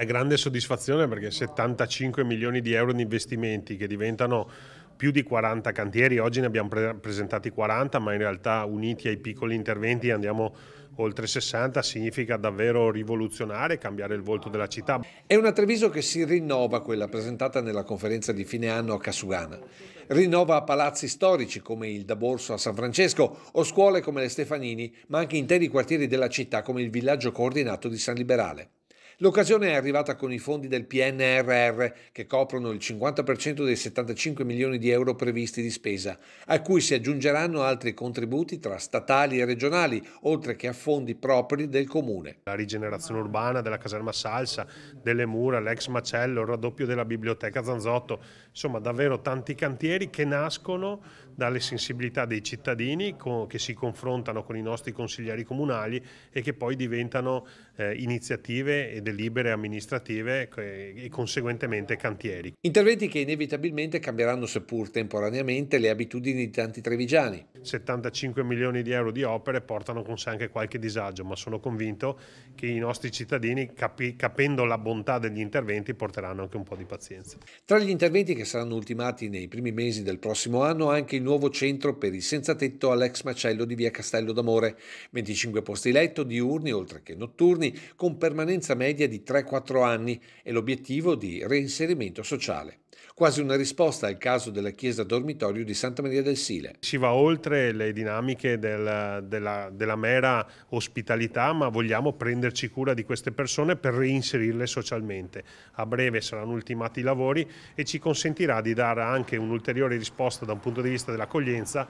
È grande soddisfazione perché 75 milioni di euro di investimenti che diventano più di 40 cantieri, oggi ne abbiamo pre presentati 40, ma in realtà uniti ai piccoli interventi andiamo oltre 60, significa davvero rivoluzionare e cambiare il volto della città. È una Treviso che si rinnova quella presentata nella conferenza di fine anno a Casugana. Rinnova palazzi storici come il Da Borso a San Francesco o scuole come le Stefanini, ma anche interi quartieri della città come il villaggio coordinato di San Liberale. L'occasione è arrivata con i fondi del PNRR che coprono il 50% dei 75 milioni di euro previsti di spesa, a cui si aggiungeranno altri contributi tra statali e regionali, oltre che a fondi propri del comune. La rigenerazione urbana della caserma Salsa, delle mura, l'ex macello, il raddoppio della biblioteca Zanzotto, insomma davvero tanti cantieri che nascono dalle sensibilità dei cittadini che si confrontano con i nostri consiglieri comunali e che poi diventano eh, iniziative e delibere amministrative e conseguentemente cantieri. Interventi che inevitabilmente cambieranno seppur temporaneamente le abitudini di tanti trevigiani. 75 milioni di euro di opere portano con sé anche qualche disagio, ma sono convinto che i nostri cittadini, capi, capendo la bontà degli interventi, porteranno anche un po' di pazienza. Tra gli interventi che saranno ultimati nei primi mesi del prossimo anno anche il nuovo centro per il senza tetto all'ex macello di via Castello d'Amore, 25 posti letto diurni oltre che notturni con permanenza media media di 3-4 anni e l'obiettivo di reinserimento sociale. Quasi una risposta al caso della chiesa dormitorio di Santa Maria del Sile. Si va oltre le dinamiche del, della, della mera ospitalità, ma vogliamo prenderci cura di queste persone per reinserirle socialmente. A breve saranno ultimati i lavori e ci consentirà di dare anche un'ulteriore risposta da un punto di vista dell'accoglienza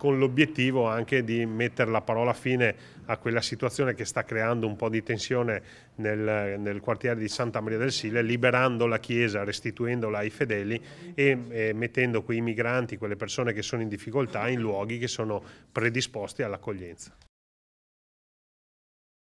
con l'obiettivo anche di mettere la parola fine a quella situazione che sta creando un po' di tensione nel, nel quartiere di Santa Maria del Sile, liberando la Chiesa, restituendola ai fedeli e, e mettendo quei migranti, quelle persone che sono in difficoltà, in luoghi che sono predisposti all'accoglienza.